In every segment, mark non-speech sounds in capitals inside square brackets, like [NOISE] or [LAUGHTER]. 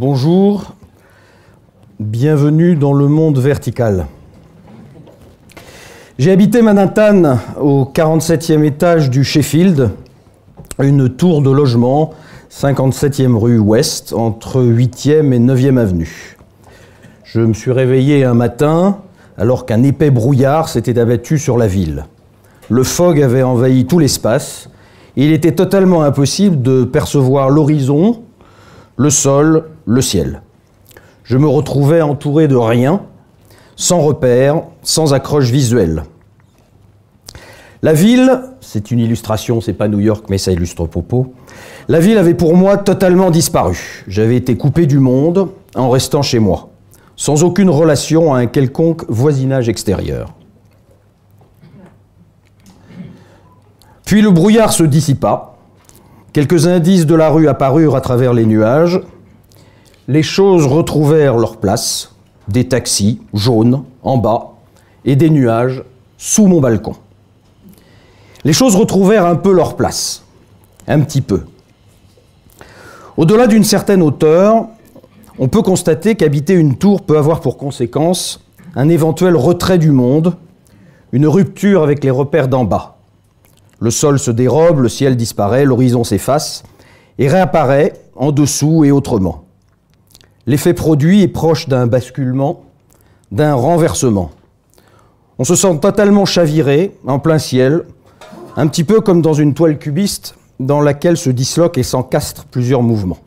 Bonjour, bienvenue dans le monde vertical. J'ai habité Manhattan au 47e étage du Sheffield, une tour de logement, 57e rue Ouest, entre 8e et 9e avenue. Je me suis réveillé un matin alors qu'un épais brouillard s'était abattu sur la ville. Le fog avait envahi tout l'espace. Il était totalement impossible de percevoir l'horizon, le sol le ciel. Je me retrouvais entouré de rien, sans repères, sans accroche visuelle. La ville, c'est une illustration, c'est pas New York, mais ça illustre Popo, La ville avait pour moi totalement disparu. J'avais été coupé du monde en restant chez moi, sans aucune relation à un quelconque voisinage extérieur. Puis le brouillard se dissipa. Quelques indices de la rue apparurent à travers les nuages les choses retrouvèrent leur place, des taxis jaunes en bas et des nuages sous mon balcon. Les choses retrouvèrent un peu leur place, un petit peu. Au-delà d'une certaine hauteur, on peut constater qu'habiter une tour peut avoir pour conséquence un éventuel retrait du monde, une rupture avec les repères d'en bas. Le sol se dérobe, le ciel disparaît, l'horizon s'efface et réapparaît en dessous et autrement. L'effet produit est proche d'un basculement, d'un renversement. On se sent totalement chaviré, en plein ciel, un petit peu comme dans une toile cubiste dans laquelle se disloquent et s'encastrent plusieurs mouvements.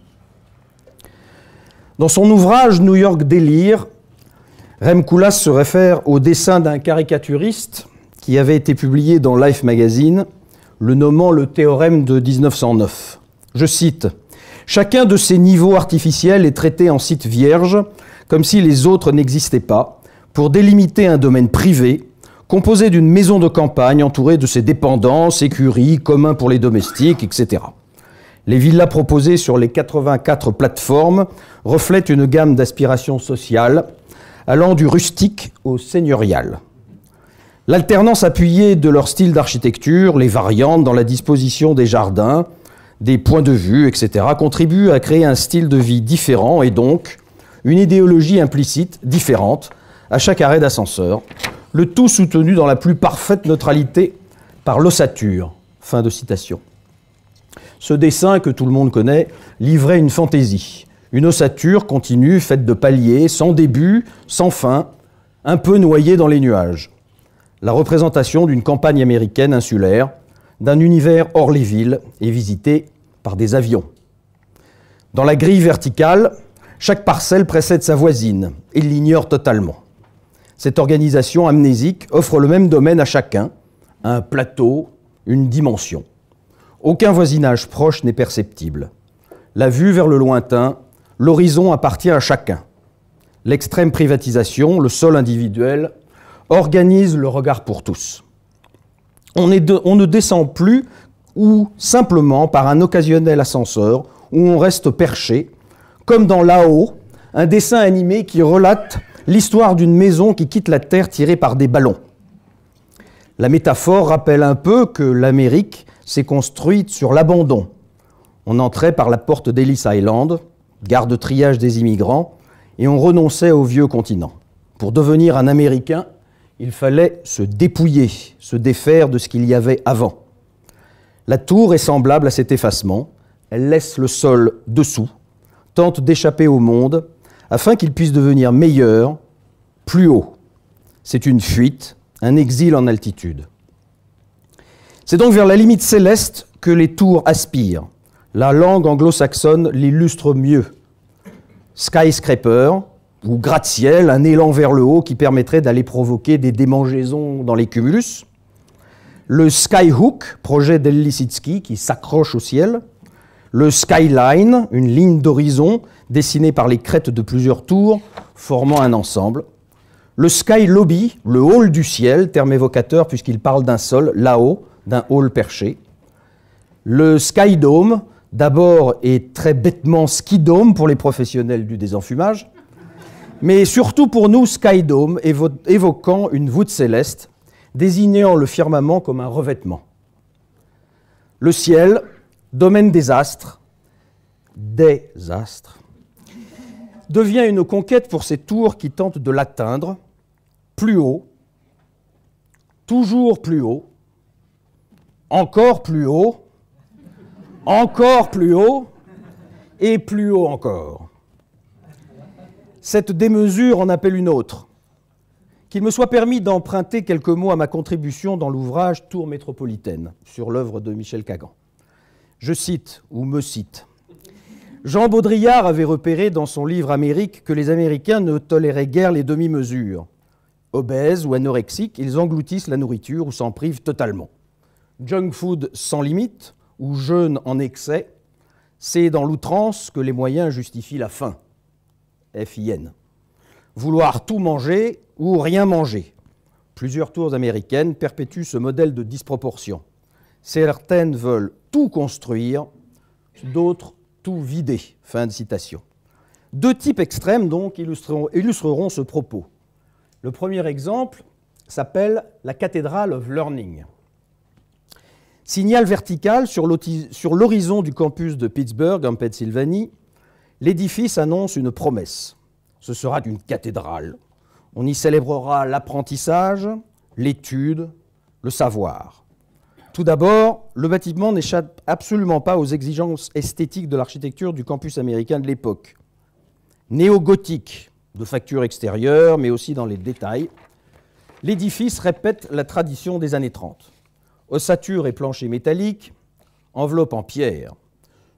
Dans son ouvrage New York Délire, Rem Koolhaas se réfère au dessin d'un caricaturiste qui avait été publié dans Life Magazine, le nommant le théorème de 1909. Je cite Chacun de ces niveaux artificiels est traité en site vierge, comme si les autres n'existaient pas, pour délimiter un domaine privé composé d'une maison de campagne entourée de ses dépendances, écuries, communs pour les domestiques, etc. Les villas proposées sur les 84 plateformes reflètent une gamme d'aspirations sociales allant du rustique au seigneurial. L'alternance appuyée de leur style d'architecture, les variantes dans la disposition des jardins, des points de vue, etc., contribuent à créer un style de vie différent et donc une idéologie implicite différente à chaque arrêt d'ascenseur, le tout soutenu dans la plus parfaite neutralité par l'ossature. Fin de citation. Ce dessin que tout le monde connaît livrait une fantaisie, une ossature continue faite de paliers, sans début, sans fin, un peu noyée dans les nuages. La représentation d'une campagne américaine insulaire, d'un univers hors les villes et visité par des avions. Dans la grille verticale, chaque parcelle précède sa voisine et l'ignore totalement. Cette organisation amnésique offre le même domaine à chacun, un plateau, une dimension. Aucun voisinage proche n'est perceptible. La vue vers le lointain, l'horizon appartient à chacun. L'extrême privatisation, le sol individuel, organise le regard pour tous. On, on ne descend plus ou simplement par un occasionnel ascenseur où on reste perché, comme dans Là-haut, un dessin animé qui relate l'histoire d'une maison qui quitte la Terre tirée par des ballons. La métaphore rappelle un peu que l'Amérique s'est construite sur l'abandon. On entrait par la porte d'Ellis Island, garde triage des immigrants, et on renonçait au vieux continent. Pour devenir un Américain, il fallait se dépouiller, se défaire de ce qu'il y avait avant. La tour est semblable à cet effacement. Elle laisse le sol dessous, tente d'échapper au monde afin qu'il puisse devenir meilleur, plus haut. C'est une fuite, un exil en altitude. C'est donc vers la limite céleste que les tours aspirent. La langue anglo-saxonne l'illustre mieux. Skyscraper ou gratte-ciel, un élan vers le haut qui permettrait d'aller provoquer des démangeaisons dans les cumulus le Skyhook, projet del qui s'accroche au ciel, le Skyline, une ligne d'horizon dessinée par les crêtes de plusieurs tours, formant un ensemble, le Sky Lobby, le hall du ciel, terme évocateur puisqu'il parle d'un sol là-haut, d'un hall perché, le Sky Dome, d'abord et très bêtement Ski Dome pour les professionnels du désenfumage, mais surtout pour nous Sky Dome, évoquant une voûte céleste désignant le firmament comme un revêtement. Le ciel, domaine des astres, des astres, devient une conquête pour ces tours qui tentent de l'atteindre plus haut, toujours plus haut, encore plus haut, encore plus haut et plus haut encore. Cette démesure en appelle une autre qu'il me soit permis d'emprunter quelques mots à ma contribution dans l'ouvrage Tour métropolitaine sur l'œuvre de Michel Cagan. Je cite, ou me cite, Jean Baudrillard avait repéré dans son livre Amérique que les Américains ne toléraient guère les demi-mesures. Obèses ou anorexiques, ils engloutissent la nourriture ou s'en privent totalement. Junk food sans limite ou jeûne en excès, c'est dans l'outrance que les moyens justifient la faim. FIN. Vouloir tout manger ou rien manger. Plusieurs tours américaines perpétuent ce modèle de disproportion. Certaines veulent tout construire, d'autres tout vider. Fin de citation. Deux types extrêmes, donc, illustreront, illustreront ce propos. Le premier exemple s'appelle la cathédrale of learning. Signal vertical sur l'horizon du campus de Pittsburgh, en Pennsylvanie, l'édifice annonce une promesse. Ce sera d'une cathédrale on y célébrera l'apprentissage, l'étude, le savoir. Tout d'abord, le bâtiment n'échappe absolument pas aux exigences esthétiques de l'architecture du campus américain de l'époque. Néo-gothique, de facture extérieure, mais aussi dans les détails, l'édifice répète la tradition des années 30. Ossature et plancher métallique, enveloppe en pierre,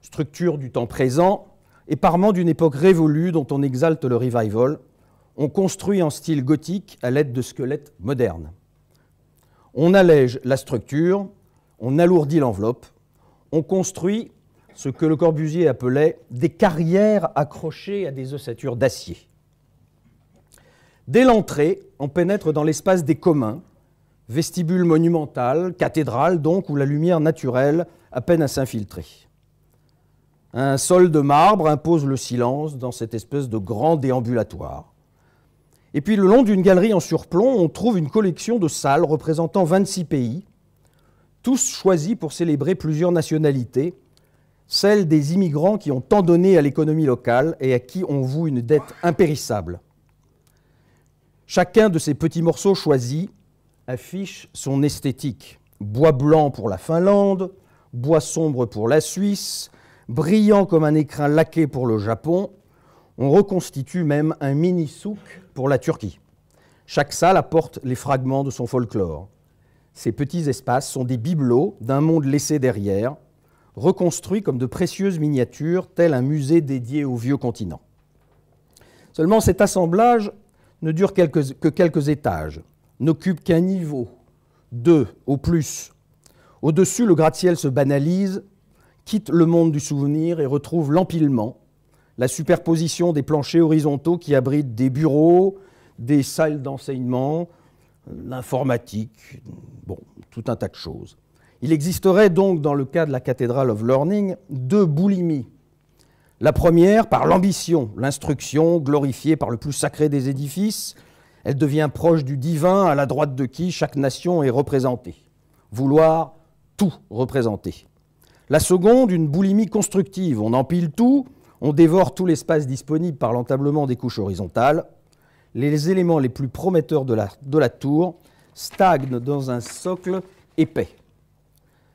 structure du temps présent, éparment d'une époque révolue dont on exalte le revival, on construit en style gothique à l'aide de squelettes modernes. On allège la structure, on alourdit l'enveloppe, on construit ce que Le Corbusier appelait des carrières accrochées à des ossatures d'acier. Dès l'entrée, on pénètre dans l'espace des communs, vestibule monumental, cathédrale donc, où la lumière naturelle a peine à s'infiltrer. Un sol de marbre impose le silence dans cette espèce de grand déambulatoire. Et puis le long d'une galerie en surplomb, on trouve une collection de salles représentant 26 pays, tous choisis pour célébrer plusieurs nationalités, celles des immigrants qui ont tant donné à l'économie locale et à qui on voue une dette impérissable. Chacun de ces petits morceaux choisis affiche son esthétique. Bois blanc pour la Finlande, bois sombre pour la Suisse, brillant comme un écrin laqué pour le Japon, on reconstitue même un mini-souk pour la Turquie. Chaque salle apporte les fragments de son folklore. Ces petits espaces sont des bibelots d'un monde laissé derrière, reconstruits comme de précieuses miniatures, tel un musée dédié au vieux continent. Seulement cet assemblage ne dure que quelques étages, n'occupe qu'un niveau, deux au plus. Au-dessus, le gratte-ciel se banalise, quitte le monde du souvenir et retrouve l'empilement, la superposition des planchers horizontaux qui abritent des bureaux, des salles d'enseignement, l'informatique, bon, tout un tas de choses. Il existerait donc, dans le cas de la cathédrale of Learning, deux boulimies. La première, par l'ambition, l'instruction, glorifiée par le plus sacré des édifices, elle devient proche du divin, à la droite de qui chaque nation est représentée. Vouloir tout représenter. La seconde, une boulimie constructive. On empile tout, on dévore tout l'espace disponible par l'entablement des couches horizontales. Les éléments les plus prometteurs de la, tour stagnent dans un socle épais.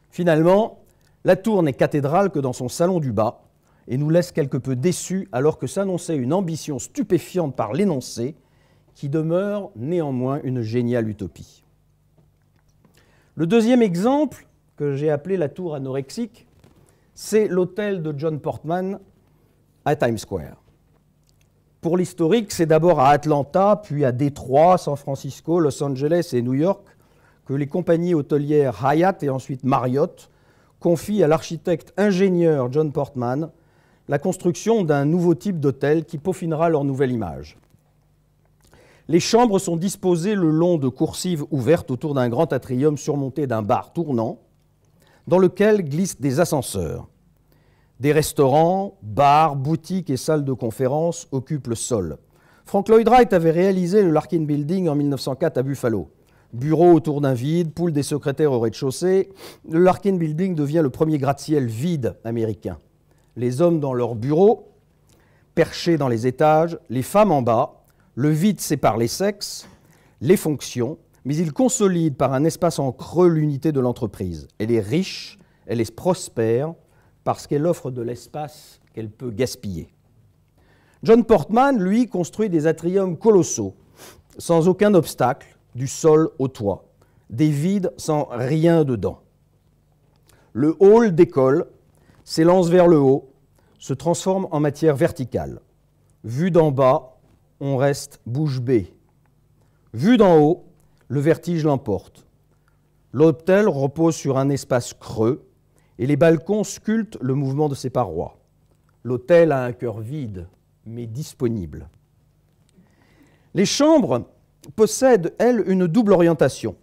Finalement, la tour n'est cathédrale que dans son salon du bas et nous laisse quelque peu déçus alors que s'annonçait une ambition stupéfiante par l'énoncé qui demeure néanmoins une géniale utopie. Le deuxième exemple, que j'ai appelé la tour anorexique, c'est l'hôtel de John Portman Times Square. Pour l'historique, c'est d'abord à Atlanta, puis à Détroit, San Francisco, Los Angeles et New York que les compagnies hôtelières Hyatt et ensuite Marriott confient à l'architecte ingénieur John Portman la construction d'un nouveau type d'hôtel qui peaufinera leur nouvelle image. Les chambres sont disposées le long de coursives ouvertes autour d'un grand atrium surmonté d'un bar tournant dans lequel glissent des ascenseurs. Des restaurants, bars, boutiques et salles de conférence occupent le sol. Frank Lloyd Wright avait réalisé le Larkin Building en 1904 à Buffalo. Bureau autour d'un vide, poule des secrétaires au rez-de-chaussée, le Larkin Building devient le premier gratte-ciel vide américain. Les hommes dans leurs bureaux, perchés dans les étages, les femmes en bas, le vide sépare les sexes, les fonctions, mais il consolide par un espace en creux l'unité de l'entreprise. Elle est riche, elle est prospère, parce qu'elle offre de l'espace qu'elle peut gaspiller. John Portman, lui, construit des atriums colossaux, sans aucun obstacle, du sol au toit, des vides sans rien dedans. Le hall d'école s'élance vers le haut, se transforme en matière verticale. Vu d'en bas, on reste bouche bée. Vu d'en haut, le vertige l'emporte. L'hôtel repose sur un espace creux, et les balcons sculptent le mouvement de ses parois. L'hôtel a un cœur vide, mais disponible. Les chambres possèdent, elles, une double orientation.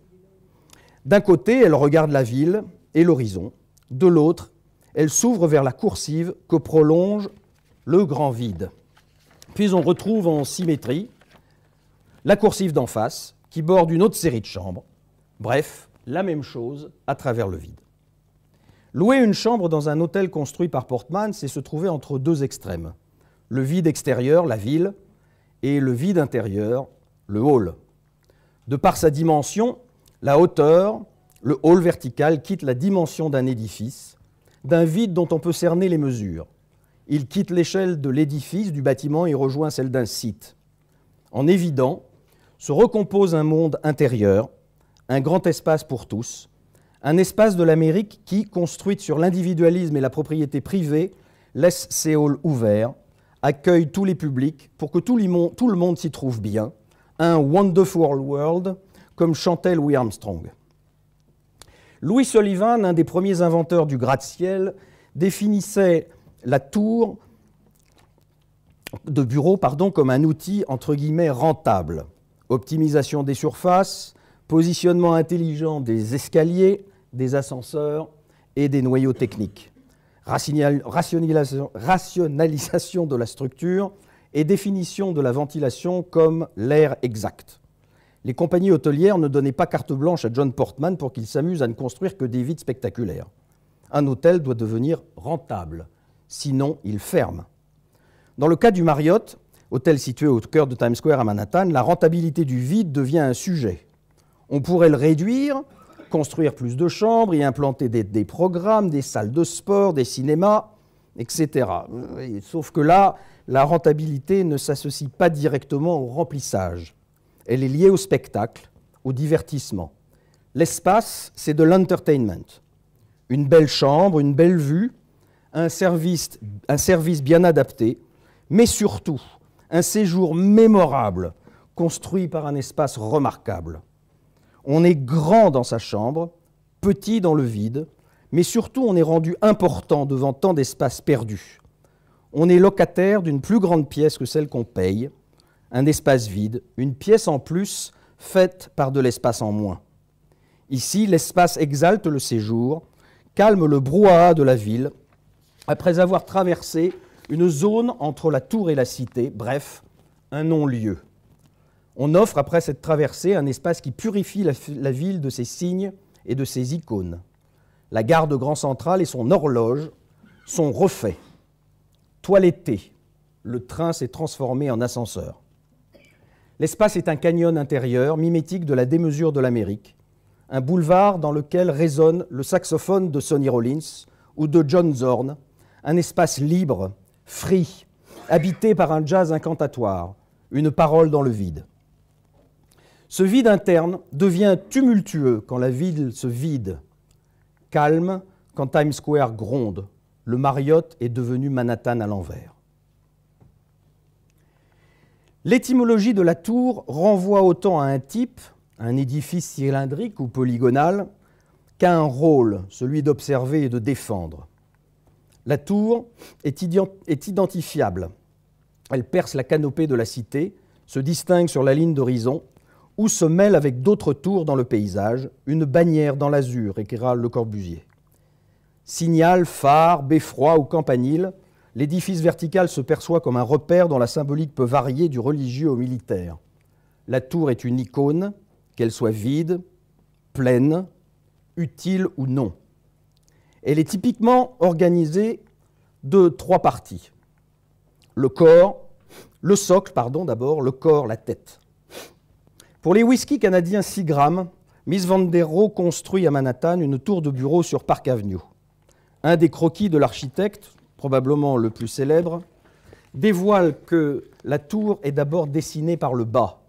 D'un côté, elles regardent la ville et l'horizon. De l'autre, elles s'ouvrent vers la coursive que prolonge le grand vide. Puis on retrouve en symétrie la coursive d'en face, qui borde une autre série de chambres. Bref, la même chose à travers le vide. Louer une chambre dans un hôtel construit par Portman, c'est se trouver entre deux extrêmes. Le vide extérieur, la ville, et le vide intérieur, le hall. De par sa dimension, la hauteur, le hall vertical quitte la dimension d'un édifice, d'un vide dont on peut cerner les mesures. Il quitte l'échelle de l'édifice, du bâtiment, et rejoint celle d'un site. En évident, se recompose un monde intérieur, un grand espace pour tous, un espace de l'Amérique qui, construite sur l'individualisme et la propriété privée, laisse ses halls ouverts, accueille tous les publics pour que tout, le monde s'y trouve bien. Un Wonderful World, comme chantait Louis Armstrong. Louis Sullivan, un des premiers inventeurs du gratte-ciel, définissait la tour de bureau pardon, comme un outil entre guillemets rentable. Optimisation des surfaces, positionnement intelligent des escaliers, des ascenseurs et des noyaux techniques, rationalisation, de la structure et définition de la ventilation comme l'air exact. Les compagnies hôtelières ne donnaient pas carte blanche à John Portman pour qu'il s'amuse à ne construire que des vides spectaculaires. Un hôtel doit devenir rentable, sinon il ferme. Dans le cas du Marriott, hôtel situé au cœur de Times Square à Manhattan, la rentabilité du vide devient un sujet. On pourrait le réduire construire plus de chambres, y implanter des, programmes, des salles de sport, des cinémas, etc. sauf que là, la rentabilité ne s'associe pas directement au remplissage. Elle est liée au spectacle, au divertissement. L'espace, c'est de l'entertainment. Une belle chambre, une belle vue, un service bien adapté, mais surtout un séjour mémorable, construit par un espace remarquable. On est grand dans sa chambre, petit dans le vide, mais surtout on est rendu important devant tant d'espaces perdus. On est locataire d'une plus grande pièce que celle qu'on paye, un espace vide, une pièce en plus faite par de l'espace en moins. Ici, l'espace exalte le séjour, calme le brouhaha de la ville, après avoir traversé une zone entre la tour et la cité, bref, un non-lieu. On offre, après cette traversée, un espace qui purifie la, ville de ses signes et de ses icônes. La gare de Grand Central et son horloge sont refaits. Toilettés, le train s'est transformé en ascenseur. L'espace est un canyon intérieur, mimétique de la démesure de l'Amérique, un boulevard dans lequel résonne le saxophone de Sonny Rollins ou de John Zorn, un espace libre, free, habité par un jazz incantatoire, une parole dans le vide. Ce vide interne devient tumultueux quand la ville se vide, calme quand Times Square gronde, le Marriott est devenu Manhattan à l'envers. L'étymologie de la tour renvoie autant à un type, un édifice cylindrique ou polygonal, qu'à un rôle, celui d'observer et de défendre. La tour est, est identifiable. Elle perce la canopée de la cité, se distingue sur la ligne d'horizon ou se mêle avec d'autres tours dans le paysage, une bannière dans l'azur, écrira Le Corbusier. Signal, phare, beffroi ou campanile, l'édifice vertical se perçoit comme un repère dont la symbolique peut varier du religieux au militaire. La tour est une icône, qu'elle soit vide, pleine, utile ou non. Elle est typiquement organisée de trois parties. Le corps, le socle, pardon d'abord, le corps, la tête. Pour les whisky canadiens 6 grammes, Miss Van der Rohe construit à Manhattan une tour de bureau sur Park Avenue. Un des croquis de l'architecte, probablement le plus célèbre, dévoile que la tour est d'abord dessinée par le bas.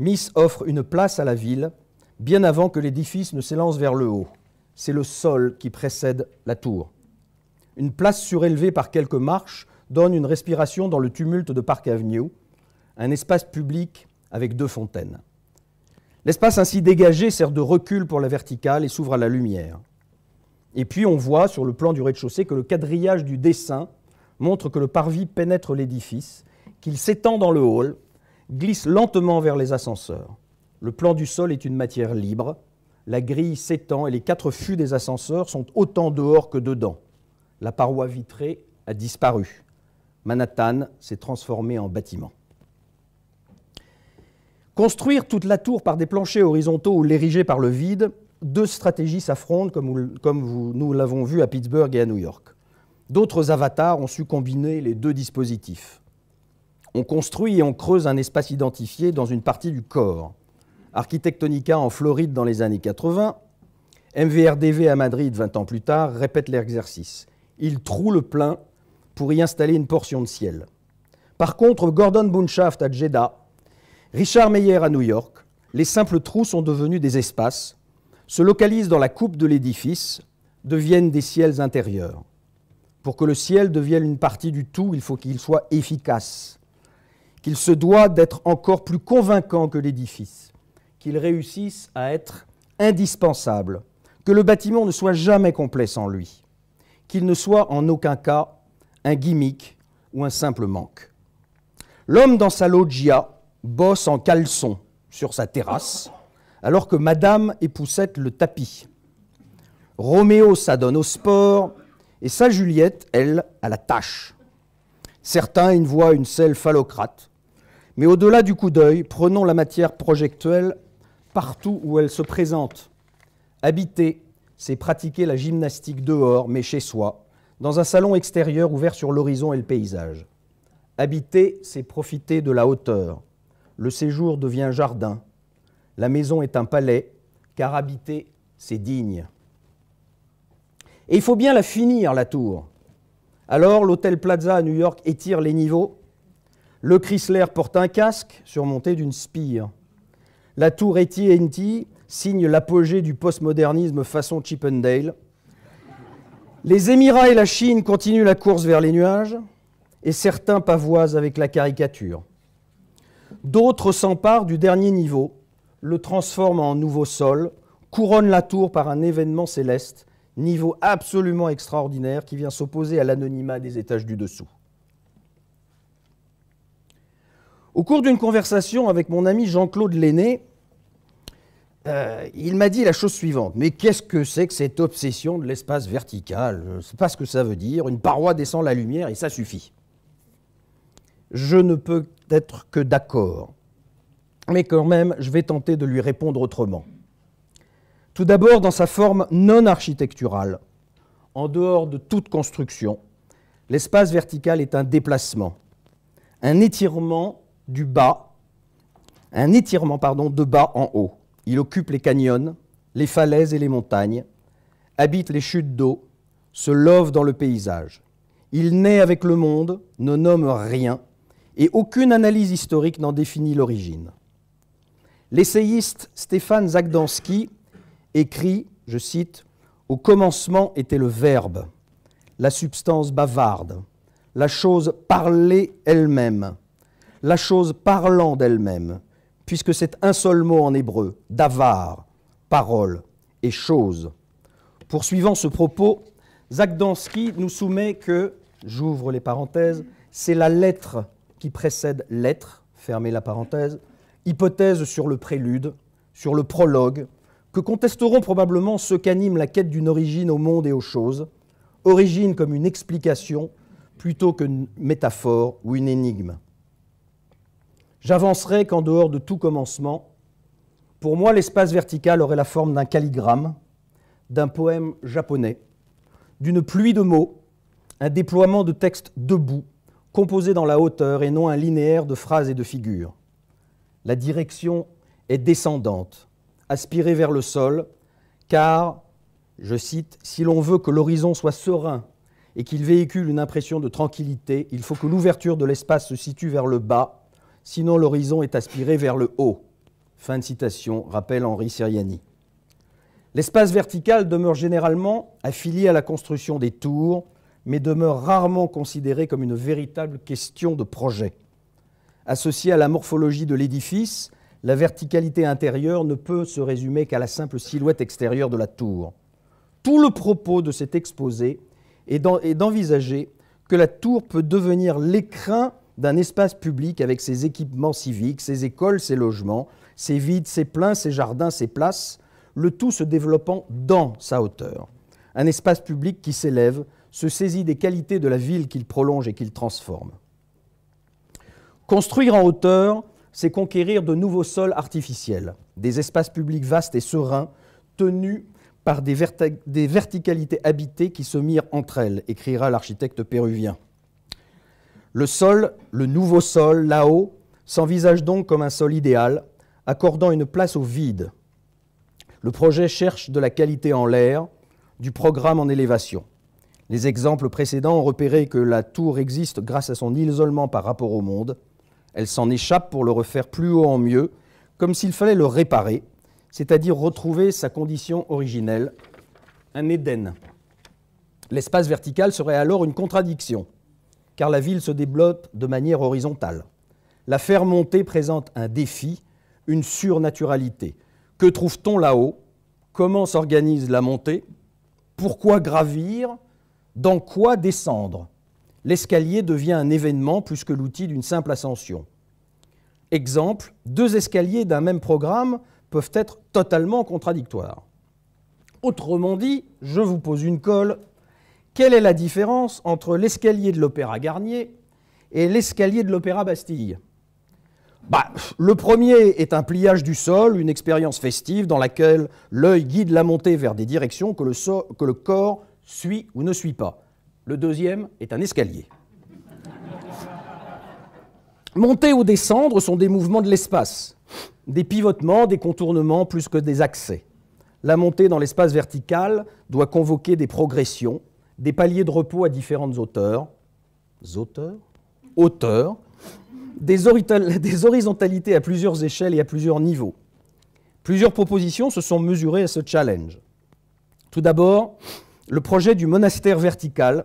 Miss offre une place à la ville bien avant que l'édifice ne s'élance vers le haut. C'est le sol qui précède la tour. Une place surélevée par quelques marches donne une respiration dans le tumulte de Park Avenue, un espace public avec deux fontaines. L'espace ainsi dégagé sert de recul pour la verticale et s'ouvre à la lumière. Et puis on voit sur le plan du rez-de-chaussée que le quadrillage du dessin montre que le parvis pénètre l'édifice, qu'il s'étend dans le hall, glisse lentement vers les ascenseurs. Le plan du sol est une matière libre, la grille s'étend et les quatre fûts des ascenseurs sont autant dehors que dedans. La paroi vitrée a disparu. Manhattan s'est transformé en bâtiment. Construire toute la tour par des planchers horizontaux ou l'ériger par le vide, deux stratégies s'affrontent comme, nous l'avons vu à Pittsburgh et à New York. D'autres avatars ont su combiner les deux dispositifs. On construit et on creuse un espace identifié dans une partie du corps. Architectonica en Floride dans les années 80, MVRDV à Madrid 20 ans plus tard répète l'exercice. Il troue le plein pour y installer une portion de ciel. Par contre, Gordon Bunshaft à Jeddah Richard Meyer à New York, les simples trous sont devenus des espaces, se localisent dans la coupe de l'édifice, deviennent des ciels intérieurs. Pour que le ciel devienne une partie du tout, il faut qu'il soit efficace, qu'il se doit d'être encore plus convaincant que l'édifice, qu'il réussisse à être indispensable, que le bâtiment ne soit jamais complet sans lui, qu'il ne soit en aucun cas un gimmick ou un simple manque. L'homme dans sa loggia bosse en caleçon sur sa terrasse, alors que madame époussette le tapis. Roméo s'adonne au sport et sa Juliette, elle, à la tâche. Certains y voient une selle phallocrate, mais au-delà du coup d'œil, prenons la matière projectuelle partout où elle se présente. Habiter, c'est pratiquer la gymnastique dehors, mais chez soi, dans un salon extérieur ouvert sur l'horizon et le paysage. Habiter, c'est profiter de la hauteur le séjour devient jardin, la maison est un palais, car habiter, c'est digne. Et il faut bien la finir, la tour. Alors l'Hôtel Plaza à New York étire les niveaux, le Chrysler porte un casque surmonté d'une spire. La tour AT&T signe l'apogée du postmodernisme façon Chippendale. Les Émirats et la Chine continuent la course vers les nuages, et certains pavoisent avec la caricature. D'autres s'emparent du dernier niveau, le transforment en nouveau sol, couronnent la tour par un événement céleste, niveau absolument extraordinaire qui vient s'opposer à l'anonymat des étages du dessous. Au cours d'une conversation avec mon ami Jean-Claude Lenné, euh, il m'a dit la chose suivante. Mais qu'est-ce que c'est que cette obsession de l'espace vertical Je ne sais pas ce que ça veut dire. Une paroi descend la lumière et ça suffit je ne peux être que d'accord. Mais quand même, je vais tenter de lui répondre autrement. Tout d'abord, dans sa forme non architecturale, en dehors de toute construction, l'espace vertical est un déplacement, un étirement du bas, un étirement pardon, de bas en haut. Il occupe les canyons, les falaises et les montagnes, habite les chutes d'eau, se love dans le paysage. Il naît avec le monde, ne nomme rien, et aucune analyse historique n'en définit l'origine. L'essayiste Stéphane Zagdanski écrit, je cite, Au commencement était le verbe, la substance bavarde, la chose parlée elle-même, la chose parlant d'elle-même, puisque c'est un seul mot en hébreu, davar, parole et chose. Poursuivant ce propos, Zagdanski nous soumet que, j'ouvre les parenthèses, c'est la lettre qui précède l'être, fermez la parenthèse, hypothèse sur le prélude, sur le prologue, que contesteront probablement ceux qu'anime la quête d'une origine au monde et aux choses, origine comme une explication plutôt qu'une métaphore ou une énigme. J'avancerai qu'en dehors de tout commencement, pour moi l'espace vertical aurait la forme d'un calligramme, d'un poème japonais, d'une pluie de mots, un déploiement de textes debout, composé dans la hauteur et non un linéaire de phrases et de figures. La direction est descendante, aspirée vers le sol, car, je cite, si l'on veut que l'horizon soit serein et qu'il véhicule une impression de tranquillité, il faut que l'ouverture de l'espace se situe vers le bas, sinon l'horizon est aspiré vers le haut. Fin de citation, rappelle Henri Seriani. L'espace vertical demeure généralement affilié à la construction des tours, mais demeure rarement considérée comme une véritable question de projet. Associée à la morphologie de l'édifice, la verticalité intérieure ne peut se résumer qu'à la simple silhouette extérieure de la tour. Tout le propos de cet exposé est d'envisager que la tour peut devenir l'écrin d'un espace public avec ses équipements civiques, ses écoles, ses logements, ses vides, ses pleins, ses jardins, ses places, le tout se développant dans sa hauteur. Un espace public qui s'élève se saisit des qualités de la ville qu'il prolonge et qu'il transforme. Construire en hauteur, c'est conquérir de nouveaux sols artificiels, des espaces publics vastes et sereins, tenus par des, verticalités habitées qui se mirent entre elles, écrira l'architecte péruvien. Le sol, le nouveau sol, là-haut, s'envisage donc comme un sol idéal, accordant une place au vide. Le projet cherche de la qualité en l'air, du programme en élévation. Les exemples précédents ont repéré que la tour existe grâce à son isolement par rapport au monde. Elle s'en échappe pour le refaire plus haut en mieux, comme s'il fallait le réparer, c'est-à-dire retrouver sa condition originelle, un Éden. L'espace vertical serait alors une contradiction, car la ville se développe de manière horizontale. La faire monter présente un défi, une surnaturalité. Que trouve-t-on là-haut Comment s'organise la montée Pourquoi gravir dans quoi descendre. L'escalier devient un événement plus que l'outil d'une simple ascension. Exemple, deux escaliers d'un même programme peuvent être totalement contradictoires. Autrement dit, je vous pose une colle. Quelle est la différence entre l'escalier de l'Opéra Garnier et l'escalier de l'Opéra Bastille bah, Le premier est un pliage du sol, une expérience festive dans laquelle l'œil guide la montée vers des directions que le, que le corps suit ou ne suit pas. Le deuxième est un escalier. Monter ou descendre sont des mouvements de l'espace, des pivotements, des contournements plus que des accès. La montée dans l'espace vertical doit convoquer des progressions, des paliers de repos à différentes hauteurs, hauteurs, hauteurs, des [LAUGHS] horizontalités à plusieurs échelles et à plusieurs niveaux. Plusieurs propositions se sont mesurées à ce challenge. Tout d'abord, le projet du monastère vertical,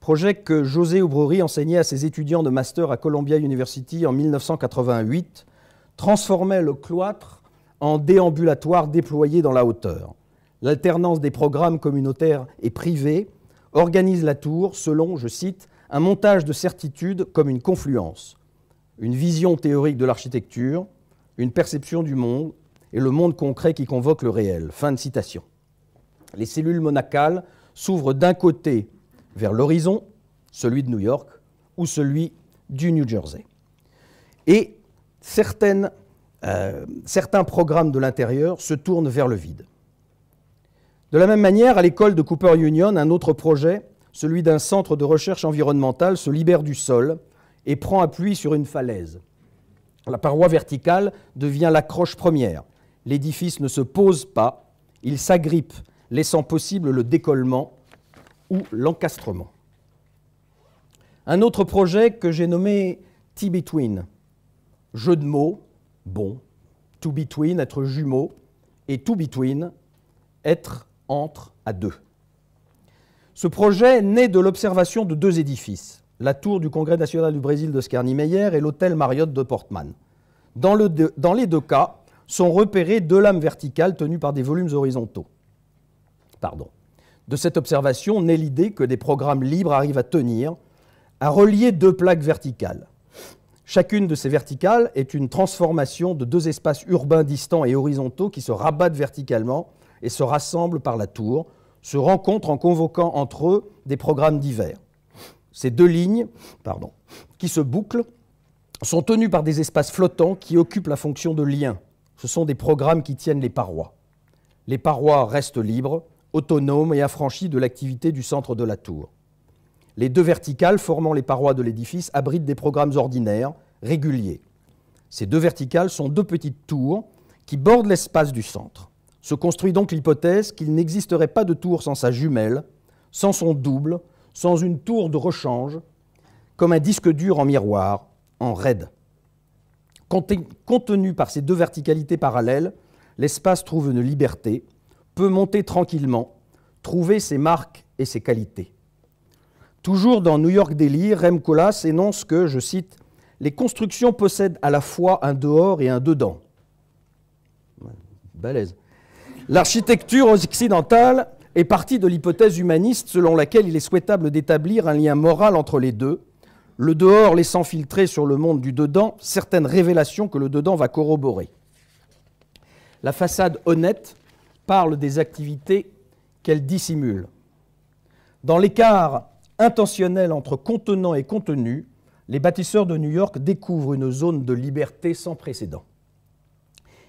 projet que José Aubrery enseignait à ses étudiants de master à Columbia University en 1988, transformait le cloître en déambulatoire déployé dans la hauteur. L'alternance des programmes communautaires et privés organise la tour selon, je cite, un montage de certitudes comme une confluence, une vision théorique de l'architecture, une perception du monde et le monde concret qui convoque le réel. Fin de citation. Les cellules monacales s'ouvre d'un côté vers l'horizon, celui de New York ou celui du New Jersey. Et euh, certains programmes de l'intérieur se tournent vers le vide. De la même manière, à l'école de Cooper Union, un autre projet, celui d'un centre de recherche environnementale, se libère du sol et prend appui sur une falaise. La paroi verticale devient l'accroche première. L'édifice ne se pose pas, il s'agrippe laissant possible le décollement ou l'encastrement. Un autre projet que j'ai nommé T-Between, jeu de mots, bon, to between, être jumeau, et to between, être entre à deux. Ce projet naît de l'observation de deux édifices, la tour du Congrès national du Brésil de scarny et l'hôtel Marriott de Portman. Dans, dans les deux cas, sont repérées deux lames verticales tenues par des volumes horizontaux. Pardon. De cette observation naît l'idée que des programmes libres arrivent à tenir, à relier deux plaques verticales. Chacune de ces verticales est une transformation de deux espaces urbains distants et horizontaux qui se rabattent verticalement et se rassemblent par la tour, se rencontrent en convoquant entre eux des programmes divers. Ces deux lignes, pardon, qui se bouclent, sont tenues par des espaces flottants qui occupent la fonction de lien. Ce sont des programmes qui tiennent les parois. Les parois restent libres, autonome et affranchi de l'activité du centre de la tour. Les deux verticales formant les parois de l'édifice abritent des programmes ordinaires, réguliers. Ces deux verticales sont deux petites tours qui bordent l'espace du centre. Se construit donc l'hypothèse qu'il n'existerait pas de tour sans sa jumelle, sans son double, sans une tour de rechange, comme un disque dur en miroir, en raid. Contenu par ces deux verticalités parallèles, l'espace trouve une liberté, peut monter tranquillement, trouver ses marques et ses qualités. Toujours dans New York Daily, Rem Koolhaas énonce que, je cite, les constructions possèdent à la fois un dehors et un dedans. Balèze. L'architecture occidentale est partie de l'hypothèse humaniste selon laquelle il est souhaitable d'établir un lien moral entre les deux, le dehors laissant filtrer sur le monde du dedans certaines révélations que le dedans va corroborer. La façade honnête parle des activités qu'elle dissimule. Dans l'écart intentionnel entre contenant et contenu, les bâtisseurs de New York découvrent une zone de liberté sans précédent.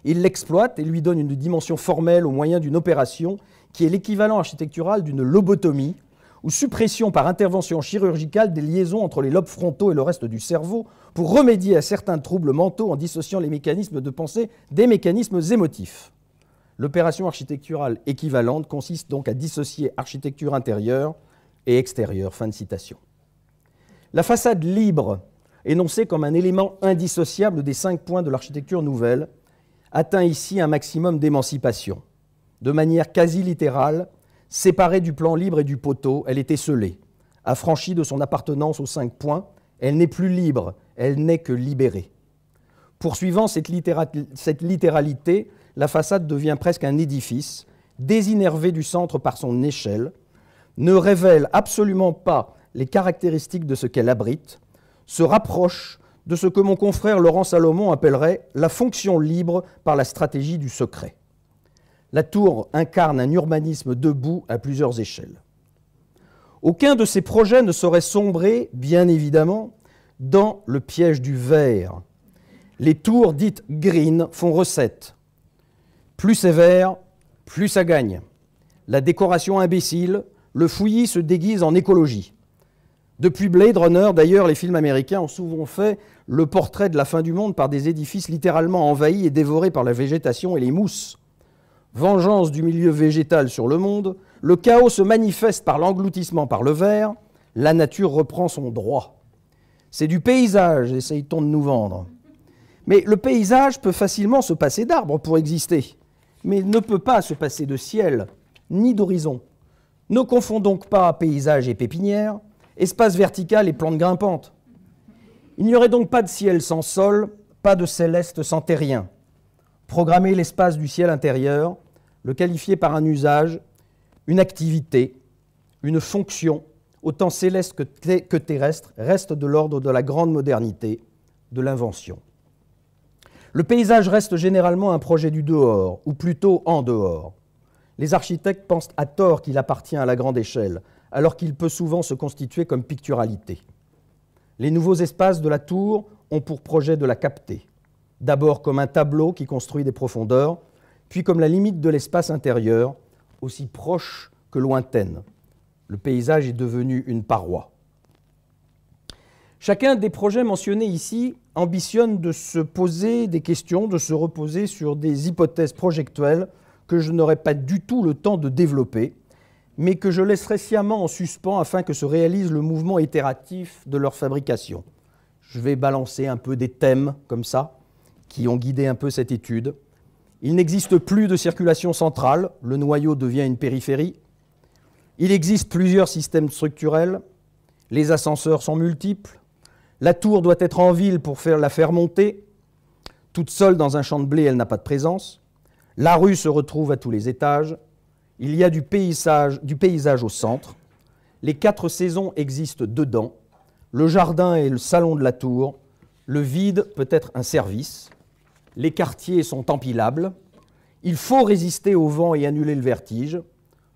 Ils l'exploitent et lui donnent une dimension formelle au moyen d'une opération qui est l'équivalent architectural d'une lobotomie ou suppression par intervention chirurgicale des liaisons entre les lobes frontaux et le reste du cerveau pour remédier à certains troubles mentaux en dissociant les mécanismes de pensée des mécanismes émotifs. L'opération architecturale équivalente consiste donc à dissocier architecture intérieure et extérieure. Fin de citation. La façade libre, énoncée comme un élément indissociable des cinq points de l'architecture nouvelle, atteint ici un maximum d'émancipation. De manière quasi littérale, séparée du plan libre et du poteau, elle est esselée. Affranchie de son appartenance aux cinq points, elle n'est plus libre, elle n'est que libérée. Poursuivant cette littéralité, la façade devient presque un édifice, désinervé du centre par son échelle, ne révèle absolument pas les caractéristiques de ce qu'elle abrite, se rapproche de ce que mon confrère Laurent Salomon appellerait la fonction libre par la stratégie du secret. La tour incarne un urbanisme debout à plusieurs échelles. Aucun de ces projets ne saurait sombrer, bien évidemment, dans le piège du vert. Les tours dites green font recette. Plus sévère, plus ça gagne. La décoration imbécile, le fouillis se déguise en écologie. Depuis Blade Runner, d'ailleurs, les films américains ont souvent fait le portrait de la fin du monde par des édifices littéralement envahis et dévorés par la végétation et les mousses. Vengeance du milieu végétal sur le monde, le chaos se manifeste par l'engloutissement par le vert. la nature reprend son droit. C'est du paysage, essaye-t-on de nous vendre. Mais le paysage peut facilement se passer d'arbres pour exister mais ne peut pas se passer de ciel ni d'horizon. Ne confondons donc pas paysage et pépinière, espace vertical et plantes grimpantes. Il n'y aurait donc pas de ciel sans sol, pas de céleste sans terrien. Programmer l'espace du ciel intérieur, le qualifier par un usage, une activité, une fonction, autant céleste que, terrestre, reste de l'ordre de la grande modernité, de l'invention. Le paysage reste généralement un projet du dehors, ou plutôt en dehors. Les architectes pensent à tort qu'il appartient à la grande échelle, alors qu'il peut souvent se constituer comme picturalité. Les nouveaux espaces de la tour ont pour projet de la capter, d'abord comme un tableau qui construit des profondeurs, puis comme la limite de l'espace intérieur, aussi proche que lointaine. Le paysage est devenu une paroi. Chacun des projets mentionnés ici ambitionne de se poser des questions, de se reposer sur des hypothèses projectuelles que je n'aurai pas du tout le temps de développer, mais que je laisserai sciemment en suspens afin que se réalise le mouvement itératif de leur fabrication. Je vais balancer un peu des thèmes comme ça, qui ont guidé un peu cette étude. Il n'existe plus de circulation centrale, le noyau devient une périphérie. Il existe plusieurs systèmes structurels, les ascenseurs sont multiples, la tour doit être en ville pour faire la faire monter. Toute seule dans un champ de blé, elle n'a pas de présence. La rue se retrouve à tous les étages. Il y a du paysage, du paysage au centre. Les quatre saisons existent dedans. Le jardin est le salon de la tour. Le vide peut être un service. Les quartiers sont empilables. Il faut résister au vent et annuler le vertige.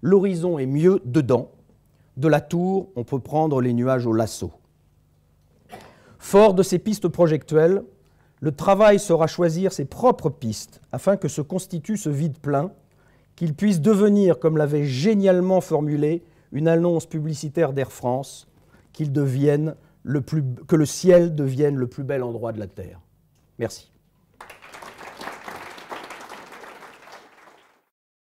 L'horizon est mieux dedans. De la tour, on peut prendre les nuages au lasso. Fort de ces pistes projectuelles, le travail saura choisir ses propres pistes afin que se constitue ce vide plein, qu'il puisse devenir, comme l'avait génialement formulé une annonce publicitaire d'Air France, devienne le plus, que le ciel devienne le plus bel endroit de la Terre. Merci.